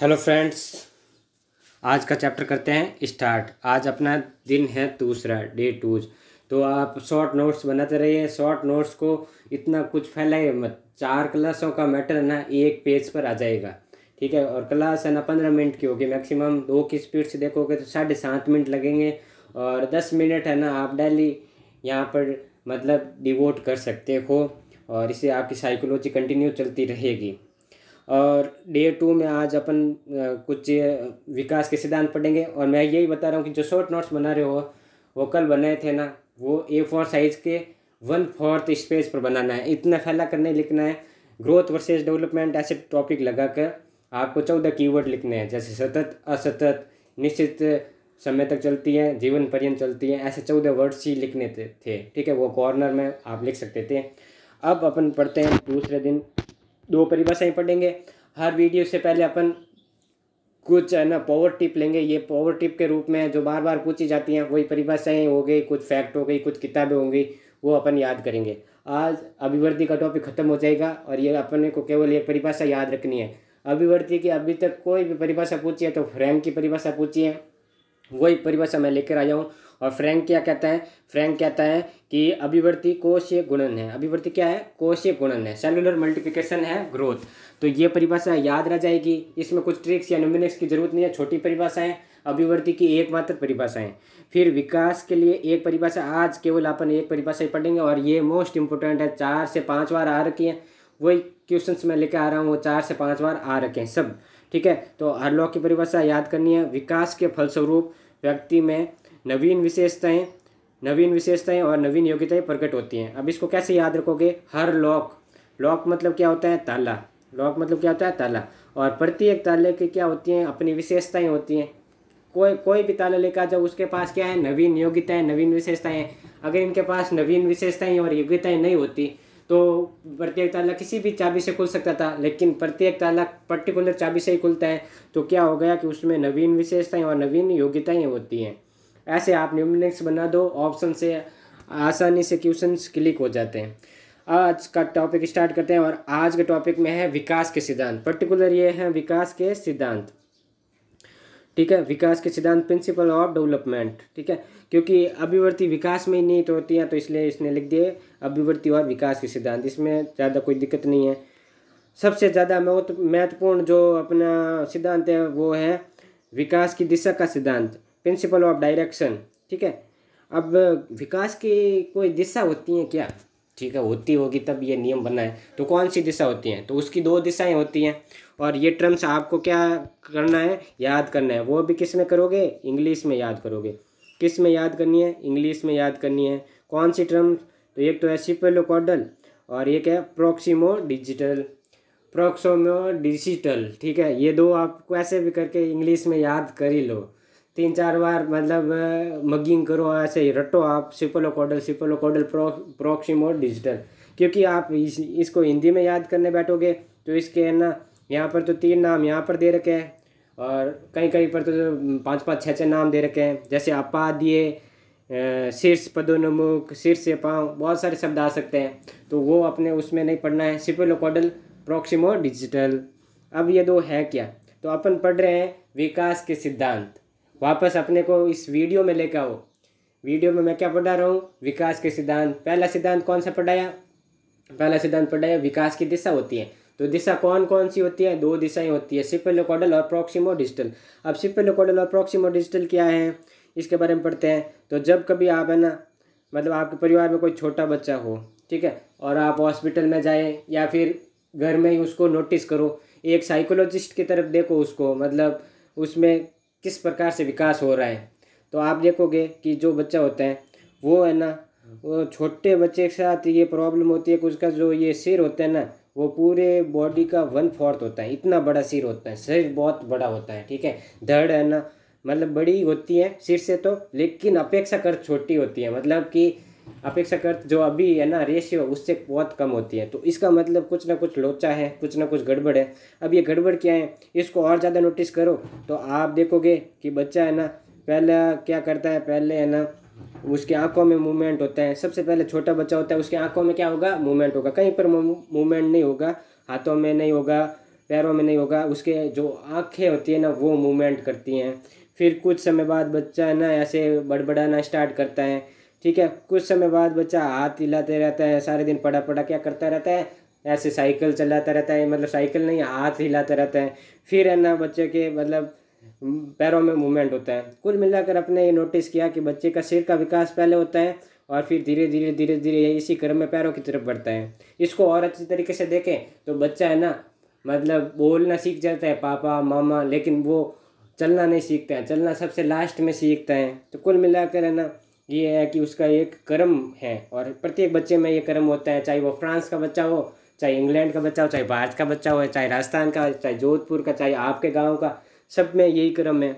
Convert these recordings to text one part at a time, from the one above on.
Hello friends आज का chapter करते हैं स्टार्ट आज अपना दिन है दूसरा डे टूज तो आप शॉर्ट नोट्स बनाते रहिए शॉर्ट नोट्स को इतना कुछ फैलाइए मत चार क्लासों का मैटर है ना एक पेज पर आ जाएगा ठीक है और क्लास है ना पंद्रह मिनट की होगी मैक्सिमम दो की स्पीड से देखोगे तो साढ़े सात मिनट लगेंगे और दस मिनट है ना आप डेली यहाँ पर मतलब डिवोट कर सकते हो और इससे आपकी साइकोलॉजी कंटिन्यू चलती रहेगी और डे टू में आज अपन कुछ विकास के सिद्धांत पढ़ेंगे और मैं यही बता रहा हूँ कि जो शॉर्ट नोट्स बना रहे हो वो कल बनाए थे ना वो ए फोर साइज के वन फोर्थ स्पेस पर बनाना है इतना फैला कर नहीं लिखना है ग्रोथ वर्सेज डेवलपमेंट ऐसे टॉपिक लगा कर आपको चौदह कीवर्ड लिखने हैं जैसे सतत असतत निश्चित समय तक चलती है जीवन पर्यंत चलती है ऐसे चौदह वर्ड्स ही लिखने थे ठीक है वो कॉर्नर में आप लिख सकते थे अब अपन पढ़ते हैं दूसरे दिन दो परिभाषाएँ पढ़ेंगे हर वीडियो से पहले अपन कुछ है ना पावर टिप लेंगे ये पावर टिप के रूप में जो बार बार पूछी जाती हैं वही परिभाषाएँ हो गई कुछ फैक्ट हो गई कुछ किताबें होंगी वो अपन याद करेंगे आज अभिवर्ती का टॉपिक खत्म हो जाएगा और ये अपने को केवल एक परिभाषा याद रखनी है अभिवर्ती की अभी तक कोई भी परिभाषा पूछी है तो फ्रेम की परिभाषा पूछी है वही परिभाषा मैं लेकर आया हूँ और फ्रैंक क्या कहता है फ्रैंक कहता है कि अभिवर्ती कोशीय गुणन है अभिवर्ती क्या है कोशीय गुणन है सेलुलर मल्टीप्लिकेशन है ग्रोथ तो ये परिभाषा याद रह जाएगी इसमें कुछ ट्रिक्स या नोमिनिक्स की जरूरत नहीं है छोटी परिभाषाएं अभिवर्ती की एकमात्र परिभाषाएं फिर विकास के लिए एक परिभाषा आज केवल अपन एक परिभाषा ही पढ़ेंगे और ये मोस्ट इंपॉर्टेंट है चार से पाँच बार आ रखी है वही क्वेश्चन मैं लेकर आ रहा हूँ वो चार से पाँच बार आ रखे हैं सब ठीक है तो हर लॉ की परिभाषा याद करनी है विकास के फलस्वरूप व्यक्ति में नवीन विशेषताएं नवीन विशेषताएं और नवीन योग्यताएं प्रकट होती हैं अब इसको कैसे याद रखोगे हर लॉक लॉक मतलब क्या होता है ताला लॉक मतलब क्या होता है ताला और प्रत्येक ताले की क्या होती हैं अपनी विशेषताएं होती हैं कोई कोई भी ताला लेकर जब उसके पास क्या है नवीन योग्यताएँ नवीन विशेषताएँ अगर इनके पास नवीन विशेषताएँ और योग्यताएँ नहीं होती तो प्रत्येक ताला किसी भी चाबी से खुल सकता था लेकिन प्रत्येक ताला पर्टिकुलर चाबी से ही खुलता है तो क्या हो गया कि उसमें नवीन विशेषताएं और नवीन योग्यताएं होती हैं ऐसे आप न्यूमेरिक्स बना दो ऑप्शन से आसानी से क्वेश्चन क्लिक हो जाते हैं आज का टॉपिक स्टार्ट करते हैं और आज के टॉपिक में है विकास के सिद्धांत पर्टिकुलर ये है विकास के सिद्धांत ठीक है विकास के सिद्धांत प्रिंसिपल ऑफ डेवलपमेंट ठीक है क्योंकि अभिवर्ती विकास में ही तो होती है तो इसलिए इसने लिख दिए अभिवृत्ति और विकास के सिद्धांत इसमें ज़्यादा कोई दिक्कत नहीं है सबसे ज़्यादा महत्वपूर्ण जो अपना सिद्धांत है वो है विकास की दिशा का सिद्धांत प्रिंसिपल ऑफ डायरेक्शन ठीक है अब विकास की कोई दिशा होती है क्या ठीक है होती होगी तब ये नियम बना है तो कौन सी दिशा होती है तो उसकी दो दिशाएं होती हैं और ये टर्म्स आपको क्या करना है याद करना है वो भी किस में करोगे इंग्लिश में याद करोगे किस में याद करनी है इंग्लिश में याद करनी है कौन सी टर्म तो एक तो है कॉडल और एक है प्रोक्सीमो डिजिटल प्रोक्सोमो डिजिटल ठीक है ये दो आपको ऐसे भी करके इंग्लिश में याद कर ही लो तीन चार बार मतलब मगिंग करो ऐसे ही रटो आप cephalocaudal pro proximodistal क्योंकि आप इस इसको हिंदी में याद करने बैठोगे तो इसके है ना यहाँ पर तो तीन नाम यहाँ पर दे रखे हैं और कहीं कहीं पर तो, पाँच पाँच छः छः नाम दे रखे हैं जैसे दिए शीर्ष पदोन्मुख शीर्ष से पाँव बहुत सारे शब्द आ सकते हैं तो वो अपने उसमें नहीं पढ़ना है कॉडल प्रोक्सीमो डिजिटल अब ये दो है क्या तो अपन पढ़ रहे हैं विकास के सिद्धांत वापस अपने को इस वीडियो में लेकर आओ वीडियो में मैं क्या पढ़ा रहा हूँ विकास के सिद्धांत पहला सिद्धांत कौन सा पढ़ाया पहला सिद्धांत पढ़ाया विकास की दिशा होती है तो दिशा कौन कौन सी होती है दो दिशाएं होती है लोकॉडल और प्रोक्सीमो डिजिटल अब सिपेलोकॉडल और प्रोक्सीमो डिजिटल क्या है इसके बारे में पढ़ते हैं तो जब कभी आप है ना मतलब आपके परिवार में कोई छोटा बच्चा हो ठीक है और आप हॉस्पिटल में जाए या फिर घर में ही उसको नोटिस करो एक साइकोलॉजिस्ट की तरफ देखो उसको मतलब उसमें किस प्रकार से विकास हो रहा है तो आप देखोगे कि जो बच्चा होता है वो है ना वो छोटे बच्चे के साथ ये प्रॉब्लम होती है कि उसका जो ये सिर होता है ना वो पूरे बॉडी का वन फोर्थ होता है इतना बड़ा सिर होता है सिर बहुत बड़ा होता है ठीक है धड़ है ना मतलब बड़ी होती है सिर से तो लेकिन अपेक्षा कर छोटी होती है मतलब कि अपेक्षाकृत जो अभी है ना रेशियो उससे बहुत कम होती है तो इसका मतलब कुछ ना कुछ लोचा है कुछ ना कुछ गड़बड़ है अब ये गड़बड़ क्या है इसको और ज़्यादा नोटिस करो तो आप देखोगे कि बच्चा है ना पहले क्या करता है पहले है ना उसकी आंखों में मूवमेंट होता है सबसे पहले छोटा बच्चा होता है उसकी आंखों में क्या होगा मूवमेंट होगा कहीं पर मूवमेंट नहीं होगा हाथों में नहीं होगा पैरों में नहीं होगा उसके जो आँखें होती है ना वो मूवमेंट करती हैं फिर कुछ समय बाद बच्चा है ना ऐसे बड़बड़ाना स्टार्ट करता है ठीक है कुछ समय बाद बच्चा हाथ हिलाते रहता है सारे दिन पड़ा पड़ा क्या करता रहता है ऐसे साइकिल चलाता रहता है मतलब साइकिल नहीं हाथ हिलाते रहते हैं फिर है ना बच्चे के मतलब पैरों में मूवमेंट होता है कुल मिलाकर अपने ये नोटिस किया कि बच्चे का सिर का विकास पहले होता है और फिर धीरे धीरे धीरे धीरे इसी क्रम में पैरों की तरफ बढ़ता है इसको और अच्छी तरीके से देखें तो बच्चा है ना मतलब बोलना सीख जाता है पापा मामा लेकिन वो चलना नहीं सीखते हैं चलना सबसे लास्ट में सीखते हैं तो कुल मिलाकर है ना ये है कि उसका एक कर्म है और प्रत्येक बच्चे में ये कर्म होता है चाहे वो फ्रांस का बच्चा हो चाहे इंग्लैंड का बच्चा हो चाहे भारत का बच्चा हो चाहे राजस्थान का चाहे जोधपुर का चाहे आपके गाँव का सब में यही क्रम है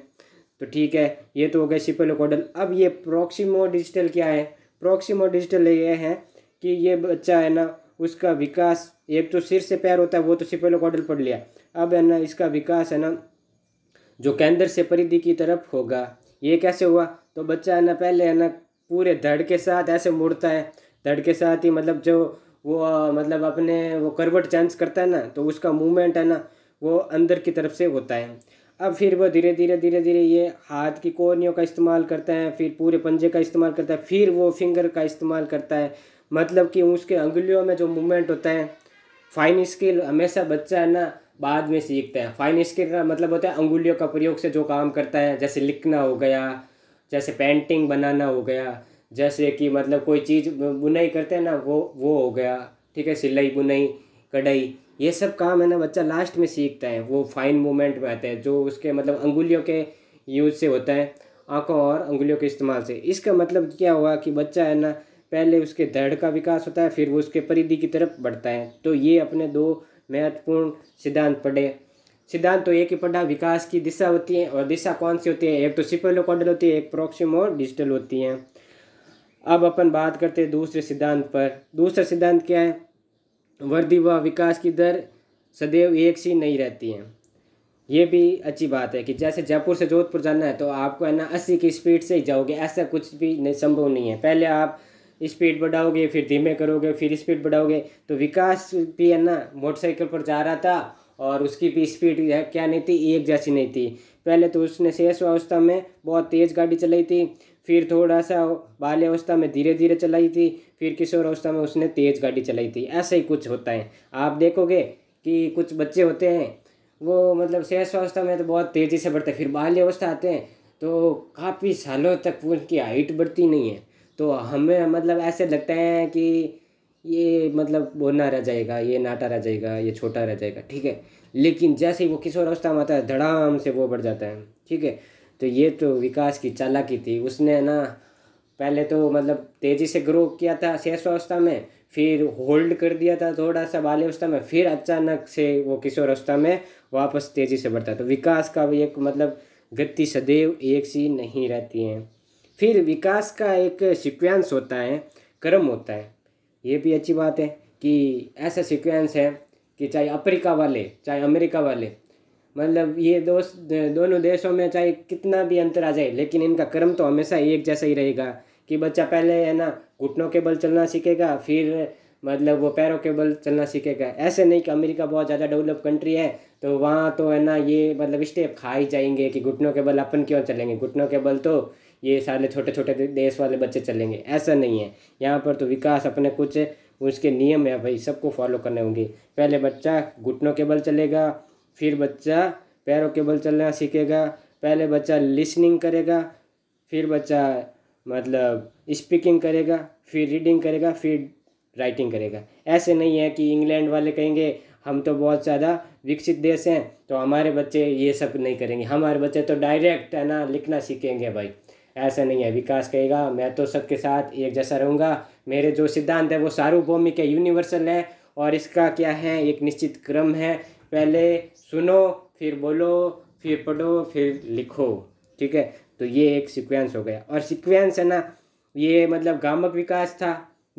तो ठीक है ये तो हो गया सिपेलोकोडल अब ये प्रोक्सीमो डिजिटल क्या है प्रोक्सीमो डिजिटल ये है कि ये बच्चा है ना उसका विकास एक तो सिर से पैर होता है वो तो सिपेलोकोडल पढ़ लिया अब है ना इसका विकास है ना जो केंद्र से परिधि की तरफ होगा ये कैसे हुआ तो बच्चा है ना पहले है ना पूरे धड़ के साथ ऐसे मुड़ता है धड़ के साथ ही मतलब जो वो मतलब अपने वो करवट चेंज करता है ना तो उसका मूवमेंट है ना वो अंदर की तरफ से होता है अब फिर वो धीरे धीरे धीरे धीरे ये हाथ की कोर्नियों का इस्तेमाल करता है फिर पूरे पंजे का इस्तेमाल करता है फिर वो फिंगर का इस्तेमाल करता है मतलब कि उसके अंगुलियों में जो मूवमेंट होता है फाइन स्किल हमेशा बच्चा है ना बाद में सीखता है फाइन स्किल का मतलब होता है अंगुलियों का प्रयोग से जो काम करता है जैसे लिखना हो गया जैसे पेंटिंग बनाना हो गया जैसे कि मतलब कोई चीज़ बुनाई करते हैं ना वो वो हो गया ठीक है सिलाई बुनाई कढ़ाई ये सब काम है ना बच्चा लास्ट में सीखता है वो फाइन मूवमेंट में आता है जो उसके मतलब अंगुलियों के यूज से होता है आंखों और अंगुलियों के इस्तेमाल से इसका मतलब क्या हुआ कि बच्चा है ना पहले उसके धड़ का विकास होता है फिर वो उसके परिधि की तरफ बढ़ता है तो ये अपने दो महत्वपूर्ण सिद्धांत पढ़े सिद्धांत तो एक ही पढ़ा विकास की दिशा होती है और दिशा कौन सी होती है एक तो सिपेलोकॉडल होती है एक प्रोक्सिम और डिजिटल होती है अब अपन बात करते हैं दूसरे सिद्धांत पर दूसरा सिद्धांत क्या है वृद्धि व विकास की दर सदैव एक सी नहीं रहती है ये भी अच्छी बात है कि जैसे जयपुर से जोधपुर जाना है तो आपको है ना अस्सी की स्पीड से ही जाओगे ऐसा कुछ भी नहीं संभव नहीं है पहले आप स्पीड बढ़ाओगे फिर धीमे करोगे फिर स्पीड बढ़ाओगे तो विकास भी है ना मोटरसाइकिल पर जा रहा था और उसकी भी स्पीड क्या नहीं थी एक जैसी नहीं थी पहले तो उसने शेष अवस्था में बहुत तेज़ गाड़ी चलाई थी फिर थोड़ा सा बाल्य अवस्था में धीरे धीरे चलाई थी फिर किशोर अवस्था में उसने तेज़ गाड़ी चलाई थी ऐसा ही कुछ होता है आप देखोगे कि कुछ बच्चे होते हैं वो मतलब शेष अवस्था में तो बहुत तेज़ी से बढ़ते हैं फिर बाल्य अवस्था आते हैं तो काफ़ी सालों तक उनकी हाइट बढ़ती नहीं है तो हमें मतलब ऐसे लगता है कि ये मतलब बोना रह जाएगा ये नाटा रह जाएगा ये छोटा रह जाएगा ठीक है लेकिन जैसे ही वो किशोर अवस्था में आता है धड़ाम से वो बढ़ जाता है ठीक है तो ये तो विकास की चालाकी थी उसने ना पहले तो मतलब तेज़ी से ग्रो किया था शेषावस्था में फिर होल्ड कर दिया था थोड़ा सा बाल्यावस्था में फिर अचानक से वो किशोर अवस्था में वापस तेज़ी से बढ़ता तो विकास का भी एक मतलब गति सदैव एक सी नहीं रहती है फिर विकास का एक सिक्वेंस होता है क्रम होता है ये भी अच्छी बात है कि ऐसा सिक्वेंस है कि चाहे अफ्रीका वाले चाहे अमेरिका वाले मतलब ये दोस्त दोनों देशों में चाहे कितना भी अंतर आ जाए लेकिन इनका क्रम तो हमेशा एक जैसा ही रहेगा कि बच्चा पहले है ना घुटनों के बल चलना सीखेगा फिर मतलब वो पैरों के बल चलना सीखेगा ऐसे नहीं कि अमेरिका बहुत ज़्यादा डेवलप कंट्री है तो वहाँ तो है ना ये मतलब स्टेप खा ही जाएंगे कि घुटनों के बल अपन क्यों चलेंगे घुटनों के बल तो ये सारे छोटे छोटे देश वाले बच्चे चलेंगे ऐसा नहीं है यहाँ पर तो विकास अपने कुछ उसके नियम है भाई सबको फॉलो करने होंगे पहले बच्चा घुटनों के बल चलेगा फिर बच्चा पैरों के बल चलना सीखेगा पहले बच्चा लिसनिंग करेगा फिर बच्चा मतलब स्पीकिंग करेगा फिर रीडिंग करेगा फिर राइटिंग करेगा ऐसे नहीं है कि इंग्लैंड वाले कहेंगे हम तो बहुत ज़्यादा विकसित देश हैं तो हमारे बच्चे ये सब नहीं करेंगे हमारे बच्चे तो डायरेक्ट है ना लिखना सीखेंगे भाई ऐसा नहीं है विकास कहेगा मैं तो सबके साथ एक जैसा रहूँगा मेरे जो सिद्धांत है वो सार्वभौमिक है यूनिवर्सल है और इसका क्या है एक निश्चित क्रम है पहले सुनो फिर बोलो फिर पढ़ो फिर लिखो ठीक है तो ये एक सिक्वेंस हो गया और सिक्वेंस है ना ये मतलब गामक विकास था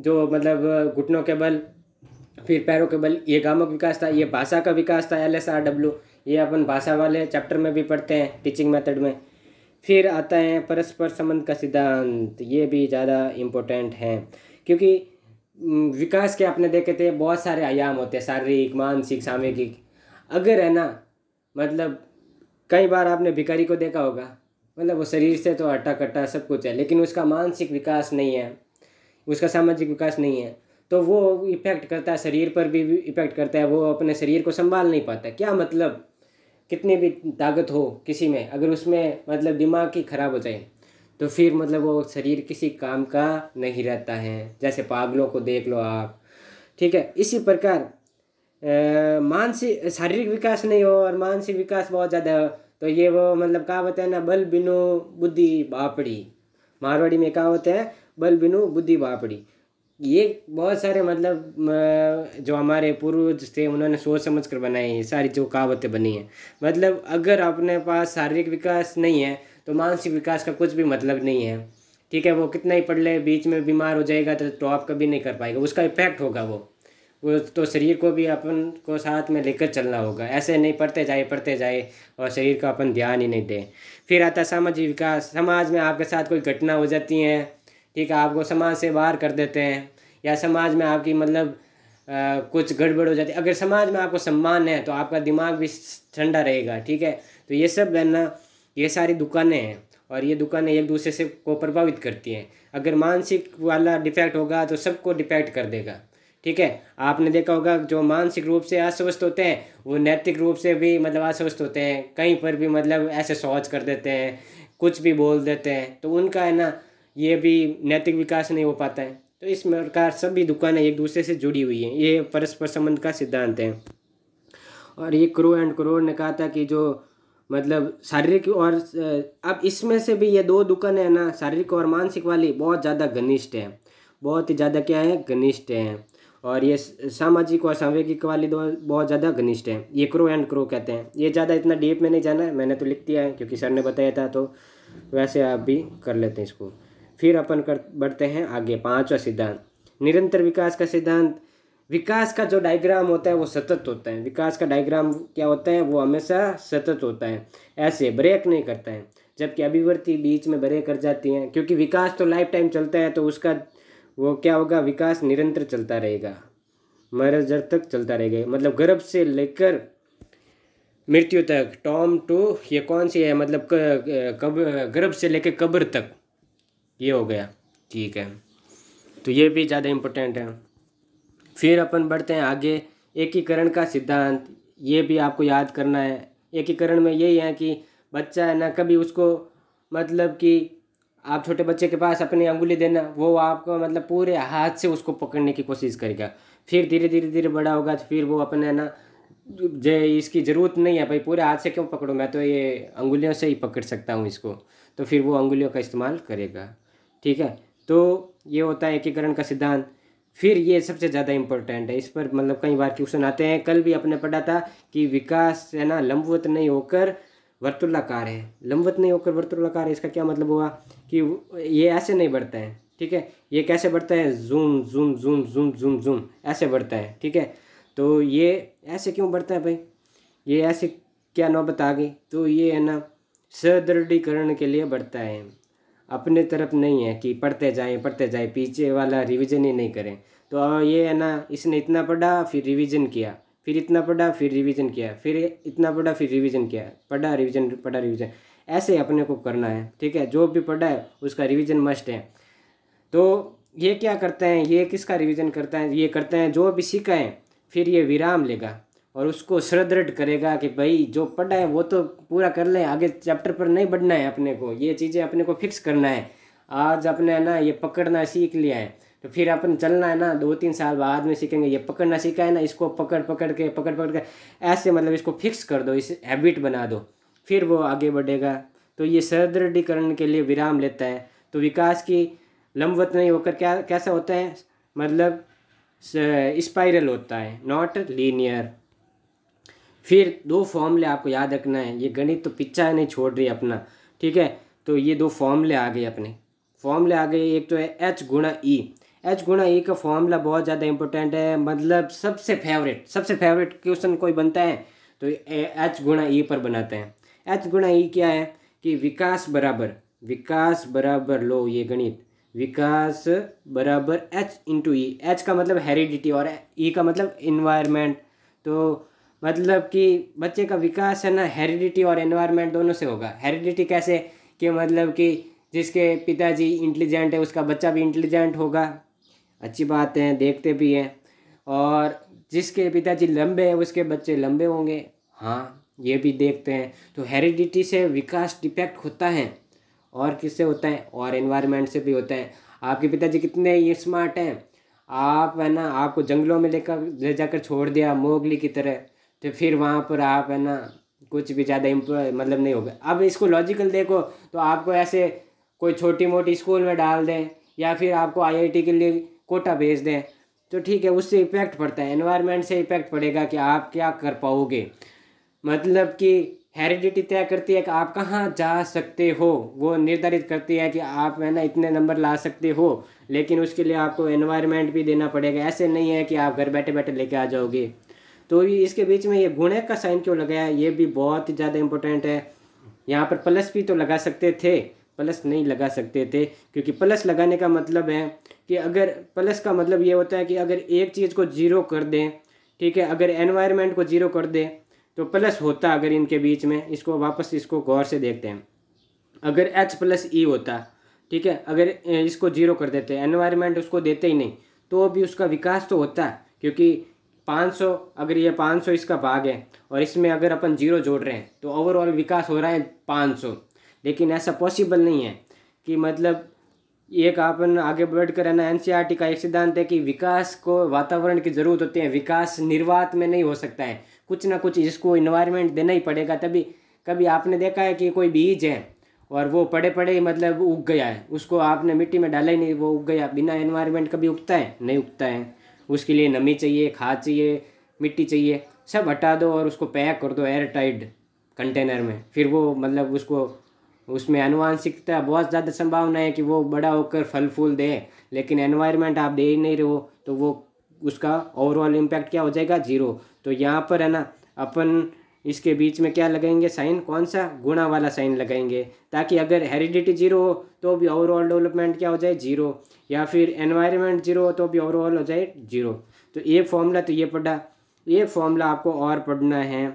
जो मतलब घुटनों के बल फिर पैरों के बल ये गामो का विकास था ये भाषा का विकास था एल एस आर डब्ल्यू ये अपन भाषा वाले चैप्टर में भी पढ़ते हैं टीचिंग मेथड में फिर आता है परस्पर संबंध का सिद्धांत ये भी ज़्यादा इम्पोर्टेंट है क्योंकि विकास के आपने देखे थे बहुत सारे आयाम होते हैं शारीरिक मानसिक सामूहिक अगर है ना मतलब कई बार आपने भिखारी को देखा होगा मतलब वो शरीर से तो अटा कट्टा सब कुछ है लेकिन उसका मानसिक विकास नहीं है उसका सामाजिक विकास नहीं है तो वो इफ़ेक्ट करता है शरीर पर भी इफ़ेक्ट करता है वो अपने शरीर को संभाल नहीं पाता क्या मतलब कितनी भी ताकत हो किसी में अगर उसमें मतलब दिमाग की ख़राब हो जाए तो फिर मतलब वो शरीर किसी काम का नहीं रहता है जैसे पागलों को देख लो आप ठीक है इसी प्रकार मानसिक शारीरिक विकास नहीं हो और मानसिक विकास बहुत ज़्यादा हो तो ये वो मतलब कहावत है ना बल बिनो बुद्धि बापड़ी मारवाड़ी में कहावत है बल बिनु बुद्धि बापड़ी ये बहुत सारे मतलब जो हमारे पूर्वज थे उन्होंने सोच समझ कर बनाए हैं सारी जो कहावतें बनी हैं मतलब अगर अपने पास शारीरिक विकास नहीं है तो मानसिक विकास का कुछ भी मतलब नहीं है ठीक है वो कितना ही पढ़ ले बीच में बीमार हो जाएगा तो टॉप तो कभी नहीं कर पाएगा उसका इफेक्ट होगा वो वो तो शरीर को भी अपन को साथ में लेकर चलना होगा ऐसे नहीं पढ़ते जाए पढ़ते जाए और शरीर का अपन ध्यान ही नहीं दें फिर आता सामाजिक विकास समाज में आपके साथ कोई घटना हो जाती है ठीक है आपको समाज से बाहर कर देते हैं या समाज में आपकी मतलब आ, कुछ गड़बड़ हो जाती है अगर समाज में आपको सम्मान है तो आपका दिमाग भी ठंडा रहेगा ठीक है तो ये सब है ना ये सारी दुकानें हैं और ये दुकानें एक दूसरे से को प्रभावित करती हैं अगर मानसिक वाला डिफेक्ट होगा तो सबको डिफेक्ट कर देगा ठीक है आपने देखा होगा जो मानसिक रूप से अस्वस्थ होते हैं वो नैतिक रूप से भी मतलब अस्वस्थ होते हैं कहीं पर भी मतलब ऐसे सोच कर देते हैं कुछ भी बोल देते हैं तो उनका है ना ये भी नैतिक विकास नहीं हो पाता है तो इस प्रकार सभी दुकानें एक दूसरे से जुड़ी हुई हैं ये परस्पर संबंध का सिद्धांत है और ये क्रो एंड क्रो ने कहा था कि जो मतलब शारीरिक और अब इसमें से भी ये दो दुकानें हैं ना शारीरिक और मानसिक वाली बहुत ज़्यादा घनिष्ठ हैं बहुत ही ज़्यादा क्या है घनिष्ठ हैं और ये सामाजिक और सांवेगिक वाली दो बहुत ज़्यादा घनिष्ठ हैं ये क्रो एंड क्रो कहते हैं ये ज़्यादा इतना डीप में नहीं जाना है मैंने तो लिख दिया है क्योंकि सर ने बताया था तो वैसे आप भी कर लेते हैं इसको फिर अपन कर बढ़ते हैं आगे पांचवा सिद्धांत निरंतर विकास का सिद्धांत विकास का जो डायग्राम होता है वो सतत होता है विकास का डायग्राम क्या होता है वो हमेशा सतत होता है ऐसे ब्रेक नहीं करता है जबकि अभिवृत्ति बीच में ब्रेक कर जाती हैं क्योंकि विकास तो लाइफ टाइम चलता है तो उसका वो क्या होगा विकास निरंतर चलता रहेगा मरज तक चलता रहेगा मतलब गर्भ से लेकर मृत्यु तक टॉम टू ये कौन सी है मतलब कब गर्भ से लेकर कब्र तक ये हो गया ठीक है तो ये भी ज़्यादा इम्पोर्टेंट है फिर अपन बढ़ते हैं आगे एकीकरण का सिद्धांत ये भी आपको याद करना है एकीकरण में यही है कि बच्चा है ना कभी उसको मतलब कि आप छोटे बच्चे के पास अपनी अंगुली देना वो आपको मतलब पूरे हाथ से उसको पकड़ने की कोशिश करेगा फिर धीरे धीरे धीरे बड़ा होगा तो फिर वो अपने ना जे इसकी ज़रूरत नहीं है भाई पूरे हाथ से क्यों पकड़ूँ मैं तो ये अंगुलियों से ही पकड़ सकता हूँ इसको तो फिर वो अंगुलियों का इस्तेमाल करेगा ठीक है तो ये होता है एकीकरण का सिद्धांत फिर ये सबसे ज़्यादा इम्पोर्टेंट है इस पर मतलब कई बार क्वेश्चन आते हैं कल भी आपने पढ़ा था कि विकास है ना लंबवत नहीं होकर वर्तुलाकार है लंबवत नहीं होकर वर्तुलाकार है इसका क्या मतलब हुआ कि ये ऐसे नहीं बढ़ता है ठीक है ये कैसे बढ़ता है zoom zoom zoom zoom zoom zoom ऐसे बढ़ता है ठीक है तो ये ऐसे क्यों बढ़ता है भाई ये ऐसे क्या नौबत आ गई तो ये है ना सदृढ़ीकरण के लिए बढ़ता है अपने तरफ नहीं है कि पढ़ते जाएं पढ़ते जाएं पीछे वाला रिवीजन ही नहीं करें तो ये है ना इसने इतना पढ़ा फिर रिवीजन किया फिर इतना पढ़ा फिर रिवीजन किया फिर इतना पढ़ा फिर रिवीजन किया पढ़ा रिवीजन पढ़ा रिवीजन ऐसे अपने को करना है ठीक है जो भी पढ़ा है उसका रिवीजन मस्ट है तो ये क्या करते हैं ये किसका रिवीजन करता है ये करते हैं जो भी सीखा है फिर ये विराम लेगा और उसको सुदृढ़ करेगा कि भाई जो पढ़ा है वो तो पूरा कर लें आगे चैप्टर पर नहीं बढ़ना है अपने को ये चीज़ें अपने को फिक्स करना है आज अपने ना ये पकड़ना सीख लिया है तो फिर अपन चलना है ना दो तीन साल बाद में सीखेंगे ये पकड़ना सीखा है ना इसको पकड़ पकड़ के पकड़ पकड़ के ऐसे मतलब इसको फिक्स कर दो इस हैबिट बना दो फिर वो आगे बढ़ेगा तो ये सदृढ़ीकरण के लिए विराम लेता है तो विकास की लंबवत नहीं होकर क्या कैसा होता है मतलब स्पाइरल होता है नॉट लीनियर फिर दो फॉर्मले आपको याद रखना है ये गणित तो पिच्चा नहीं छोड़ रही अपना ठीक है तो ये दो फॉर्मले आ गए अपने फॉर्मले आ गए एक तो है एच गुणा ई e। एच गुणा ई e का फॉर्मूला बहुत ज़्यादा इंपॉर्टेंट है मतलब सबसे फेवरेट सबसे फेवरेट क्वेश्चन कोई बनता है तो एच गुणा ई e पर बनाते हैं एच गुणा ई क्या है कि विकास बराबर विकास बराबर लो ये गणित विकास बराबर एच इंटू ई एच का मतलब हेरिडिटी और ई का मतलब इन्वायरमेंट तो मतलब कि बच्चे का विकास है ना हेरिडिटी और एनवायरनमेंट दोनों से होगा हेरिडिटी कैसे कि मतलब कि जिसके पिताजी इंटेलिजेंट है उसका बच्चा भी इंटेलिजेंट होगा अच्छी बात है देखते भी हैं और जिसके पिताजी लंबे हैं उसके बच्चे लंबे होंगे हाँ ये भी देखते हैं तो हेरिडिटी से विकास डिफेक्ट होता है और किससे होता है और एनवायरनमेंट से भी होता है आपके पिताजी कितने ये स्मार्ट हैं आप है ना आपको जंगलों में लेकर ले जाकर छोड़ दिया मोगली की तरह तो फिर वहाँ पर आप है ना कुछ भी ज़्यादा मतलब नहीं होगा अब इसको लॉजिकल देखो तो आपको ऐसे कोई छोटी मोटी स्कूल में डाल दें या फिर आपको आईआईटी के लिए कोटा भेज दें तो ठीक है उससे इफ़ेक्ट पड़ता है एनवायरनमेंट से इफ़ेक्ट पड़ेगा कि आप क्या कर पाओगे मतलब कि हेरिडिटी तय करती है कि आप कहाँ जा सकते हो वो निर्धारित करती है कि आप है ना इतने नंबर ला सकते हो लेकिन उसके लिए आपको एनवायरनमेंट भी देना पड़ेगा ऐसे नहीं है कि आप घर बैठे बैठे लेके आ जाओगे तो ये इसके बीच में ये गुणे का साइन क्यों लगाया ये भी बहुत ही ज़्यादा इंपॉर्टेंट है यहाँ पर प्लस भी तो लगा सकते थे प्लस नहीं लगा सकते थे क्योंकि प्लस लगाने का मतलब है कि अगर प्लस का मतलब ये होता है कि अगर एक चीज़ को जीरो कर दें ठीक है अगर एनवायरमेंट को जीरो कर दें तो प्लस होता अगर इनके बीच में इसको वापस इसको गौर से देखते हैं अगर एच प्लस ई होता ठीक है अगर इसको जीरो कर देते एनवायरमेंट उसको देते ही नहीं तो भी उसका विकास तो होता क्योंकि 500 अगर ये 500 इसका भाग है और इसमें अगर अपन जीरो जोड़ रहे हैं तो ओवरऑल विकास हो रहा है 500 लेकिन ऐसा पॉसिबल नहीं है कि मतलब एक अपन आगे बढ़ कर है ना एन e का एक सिद्धांत है कि विकास को वातावरण की ज़रूरत होती है विकास निर्वात में नहीं हो सकता है कुछ ना कुछ इसको इन्वायरमेंट देना ही पड़ेगा तभी कभी आपने देखा है कि कोई बीज है और वो पड़े पड़े ही मतलब उग गया है उसको आपने मिट्टी में डाला ही नहीं वो उग गया बिना इन्वायरमेंट कभी उगता है नहीं उगता है उसके लिए नमी चाहिए खाद चाहिए मिट्टी चाहिए सब हटा दो और उसको पैक कर दो एयर टाइट कंटेनर में फिर वो मतलब उसको उसमें अनुवांशिकता बहुत ज़्यादा संभावना है कि वो बड़ा होकर फल फूल दे लेकिन एनवायरनमेंट आप दे ही नहीं रहे हो तो वो उसका ओवरऑल इम्पैक्ट क्या हो जाएगा जीरो तो यहाँ पर है ना अपन इसके बीच में क्या लगाएंगे साइन कौन सा गुणा वाला साइन लगाएंगे ताकि अगर हेरिडिटी जीरो हो तो भी ओवरऑल डेवलपमेंट क्या हो जाए जीरो या फिर एनवायरनमेंट जीरो हो तो भी ओवरऑल हो जाए जीरो तो ये फॉर्मूला तो ये पढ़ा ये फॉर्मूला आपको और पढ़ना है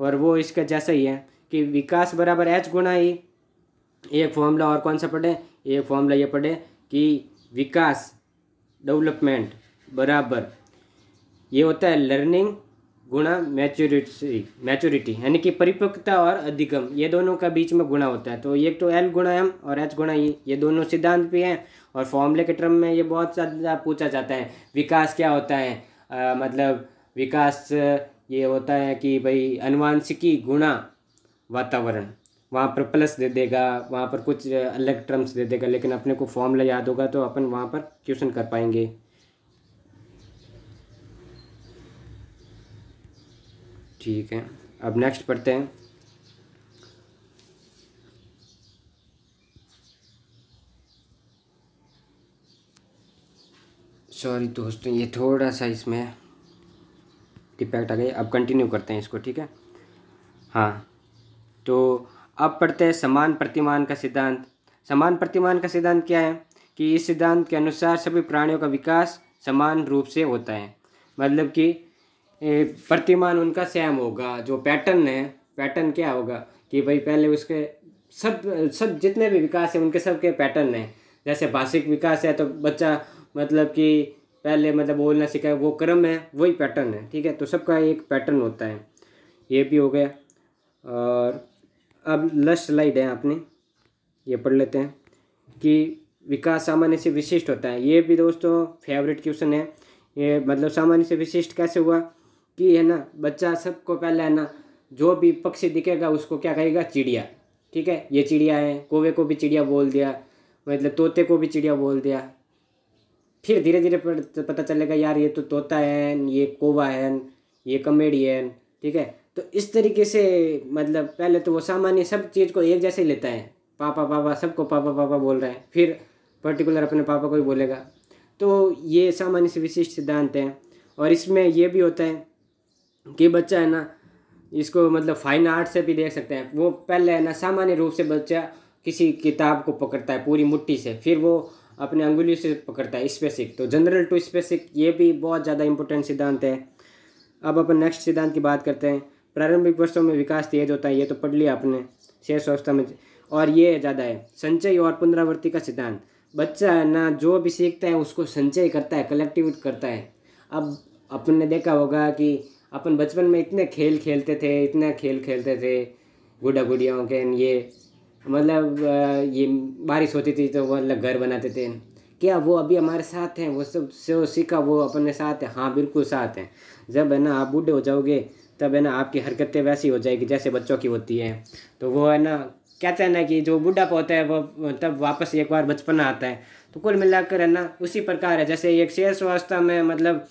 और वो इसका जैसा ही है कि विकास बराबर एच गुणा ही e. एक फॉर्मूला और कौन सा पढ़े एक फॉर्मूला ये पढ़े कि विकास डेवलपमेंट बराबर ये होता है लर्निंग गुणा मैच्योरिटी मैच्योरिटी यानी कि परिपक्वता और अधिगम ये दोनों का बीच में गुणा होता है तो एक तो एल गुणा एम और एच गुणा ई e, ये दोनों सिद्धांत भी हैं और फॉर्मूले के टर्म में ये बहुत ज़्यादा पूछा जाता है विकास क्या होता है आ, मतलब विकास ये होता है कि भाई अनुवांशिकी गुणा वातावरण वहाँ पर प्लस दे देगा वहाँ पर कुछ अलग टर्म्स दे देगा लेकिन अपने को फॉर्मूला याद होगा तो अपन वहाँ पर क्वेश्चन कर पाएंगे ठीक है अब नेक्स्ट पढ़ते हैं सॉरी दोस्तों ये थोड़ा सा इसमें डिपेक्ट आ गया अब कंटिन्यू करते हैं इसको ठीक है हाँ तो अब पढ़ते हैं समान प्रतिमान का सिद्धांत समान प्रतिमान का सिद्धांत क्या है कि इस सिद्धांत के अनुसार सभी प्राणियों का विकास समान रूप से होता है मतलब कि प्रतिमान उनका सेम होगा जो पैटर्न है पैटर्न क्या होगा कि भाई पहले उसके सब सब जितने भी विकास है उनके सबके पैटर्न हैं जैसे भाषिक विकास है तो बच्चा मतलब कि पहले मतलब बोलना सीखा वो क्रम है वही पैटर्न है ठीक है तो सबका एक पैटर्न होता है ये भी हो गया और अब लस्ट लाइड है आपने ये पढ़ लेते हैं कि विकास सामान्य से विशिष्ट होता है ये भी दोस्तों फेवरेट क्वेश्चन है ये मतलब सामान्य से विशिष्ट कैसे हुआ कि है ना बच्चा सबको पहले है ना जो भी पक्षी दिखेगा उसको क्या कहेगा चिड़िया ठीक है ये चिड़िया है कोवे को भी चिड़िया बोल दिया मतलब तोते को भी चिड़िया बोल दिया फिर धीरे धीरे पता चलेगा यार ये तो तोता है ये कोवा है ये कमेडियन ठीक है तो इस तरीके से मतलब पहले तो वो सामान्य सब चीज़ को एक जैसे ही लेता है पापा पापा सबको पापा पापा बोल रहे हैं फिर पर्टिकुलर अपने पापा को ही बोलेगा तो ये सामान्य से विशिष्ट सिद्धांत हैं और इसमें यह भी होता है कि बच्चा है ना इसको मतलब फाइन आर्ट से भी देख सकते हैं वो पहले है ना सामान्य रूप से बच्चा किसी किताब को पकड़ता है पूरी मुट्ठी से फिर वो अपने अंगुली से पकड़ता है स्पेसिक तो जनरल टू स्पेसिक ये भी बहुत ज़्यादा इंपॉर्टेंट सिद्धांत है अब अपन नेक्स्ट सिद्धांत की बात करते हैं प्रारंभिक वर्षों में विकास तेज होता है ये तो पढ़ लिया आपने शेष अवस्था में और ये ज़्यादा है संचय और पुनरावृत्ति का सिद्धांत बच्चा है ना जो भी सीखता है उसको संचय करता है कलेक्टिव करता है अब अपने देखा होगा कि अपन बचपन में इतने खेल खेलते थे इतने खेल खेलते थे गुडा गुड़ियाओं के ये मतलब ये बारिश होती थी तो वो मतलब घर बनाते थे क्या वो अभी हमारे साथ हैं वो सब से सीखा वो अपने साथ हैं हाँ बिल्कुल साथ हैं जब है ना आप बूढ़े हो जाओगे तब है ना आपकी हरकतें वैसी हो जाएगी जैसे बच्चों की होती है तो वो है ना कहते हैं ना कि जो बुढ़ापा होता है वो तब वापस एक बार बचपन आता है तो कुल मिलाकर है ना उसी प्रकार है जैसे एक शेष व्यवस्था में मतलब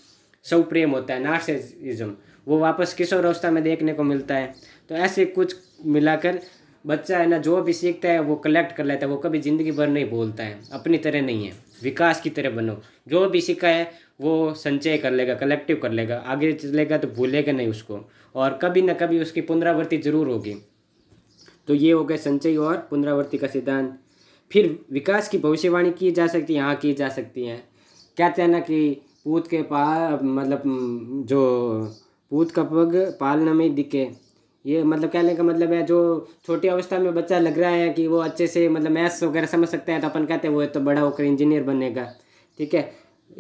सौ प्रेम होता है नार्सिज्म वो वापस किशोर अवस्था में देखने को मिलता है तो ऐसे कुछ मिलाकर बच्चा है ना जो भी सीखता है वो कलेक्ट कर लेता है वो कभी ज़िंदगी भर नहीं बोलता है अपनी तरह नहीं है विकास की तरह बनो जो भी सीखा है वो संचय कर लेगा कलेक्टिव कर लेगा आगे चलेगा तो भूलेगा नहीं उसको और कभी ना कभी उसकी पुनरावृत्ति जरूर होगी तो ये हो गया संचय और पुनरावृत्ति का सिद्धांत फिर विकास की भविष्यवाणी की जा सकती है यहाँ की जा सकती है कहते हैं ना कि पूत के पास मतलब जो पूत का पग पालना में दिखे ये मतलब कहने का मतलब है जो छोटी अवस्था में बच्चा लग रहा है कि वो अच्छे से मतलब मैथ्स वगैरह समझ सकता है तो अपन कहते हैं वो तो बड़ा होकर इंजीनियर बनेगा ठीक है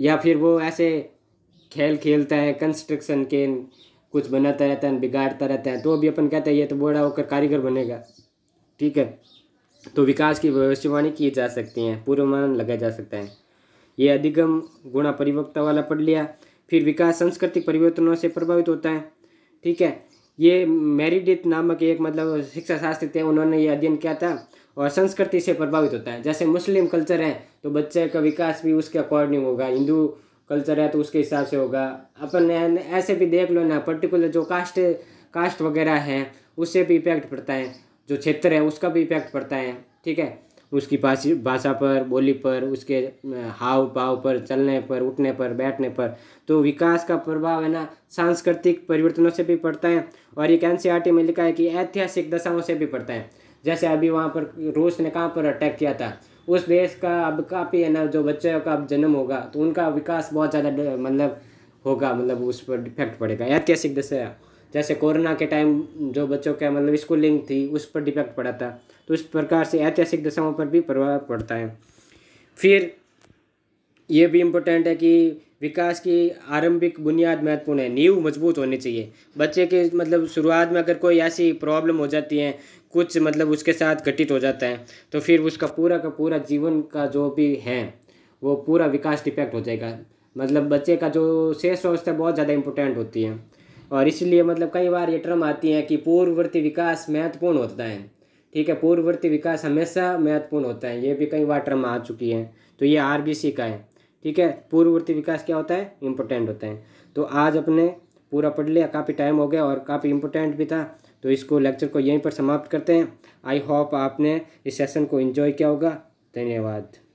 या फिर वो ऐसे खेल खेलता है कंस्ट्रक्शन के कुछ बनाता रहता है बिगाड़ता रहता है तो भी अपन कहते हैं ये तो बड़ा होकर कारीगर बनेगा ठीक है तो विकास की भविष्यवाणी की जा सकती है पूर्वानुमान लगाया जा सकता है ये अधिगम गुणा परिवक्ता वाला पढ़ लिया फिर विकास सांस्कृतिक परिवर्तनों से प्रभावित होता है ठीक है ये मेरिडिथ नामक एक मतलब शिक्षा शास्त्री थे उन्होंने ये अध्ययन किया था और संस्कृति से प्रभावित होता है जैसे मुस्लिम कल्चर है तो बच्चे का विकास भी उसके अकॉर्डिंग होगा हिंदू कल्चर है तो उसके हिसाब से होगा अपन ऐसे भी देख लो ना पर्टिकुलर जो कास्ट कास्ट वगैरह है उससे भी इफेक्ट पड़ता है जो क्षेत्र है उसका भी इफेक्ट पड़ता है ठीक है उसकी भाषी भाषा पर बोली पर उसके हाव भाव पर चलने पर उठने पर बैठने पर तो विकास का प्रभाव है ना सांस्कृतिक परिवर्तनों से भी पड़ता है और एक एन में लिखा है कि ऐतिहासिक दशाओं से भी पड़ता है जैसे अभी वहाँ पर रूस ने कहाँ पर अटैक किया था उस देश का अब काफ़ी है ना जो बच्चों का अब जन्म होगा तो उनका विकास बहुत ज़्यादा मतलब होगा मतलब उस पर डिफेक्ट पड़ेगा ऐतिहासिक दशा जैसे कोरोना के टाइम जो बच्चों का मतलब स्कूलिंग थी उस पर डिफेक्ट पड़ा था तो इस प्रकार से ऐतिहासिक दशाओं पर भी प्रभाव पड़ता है फिर ये भी इम्पोर्टेंट है कि विकास की आरंभिक बुनियाद महत्वपूर्ण है नींव मजबूत होनी चाहिए बच्चे के मतलब शुरुआत में अगर कोई ऐसी प्रॉब्लम हो जाती है कुछ मतलब उसके साथ घटित हो जाता है तो फिर उसका पूरा का पूरा जीवन का जो भी है वो पूरा विकास डिफेक्ट हो जाएगा मतलब बच्चे का जो शेष अवस्था बहुत ज़्यादा इंपॉर्टेंट होती है और इसलिए मतलब कई बार ये टर्म आती है कि पूर्ववर्ती विकास महत्वपूर्ण होता है ठीक है पूर्ववर्ती विकास हमेशा महत्वपूर्ण होता है ये भी कई बार में आ चुकी है तो ये आर का है ठीक है पूर्ववर्ती विकास क्या होता है इम्पोर्टेंट होता है तो आज अपने पूरा पढ़ लिया काफ़ी टाइम हो गया और काफ़ी इम्पोर्टेंट भी था तो इसको लेक्चर को यहीं पर समाप्त करते हैं आई होप आपने इस सेशन को एंजॉय किया होगा धन्यवाद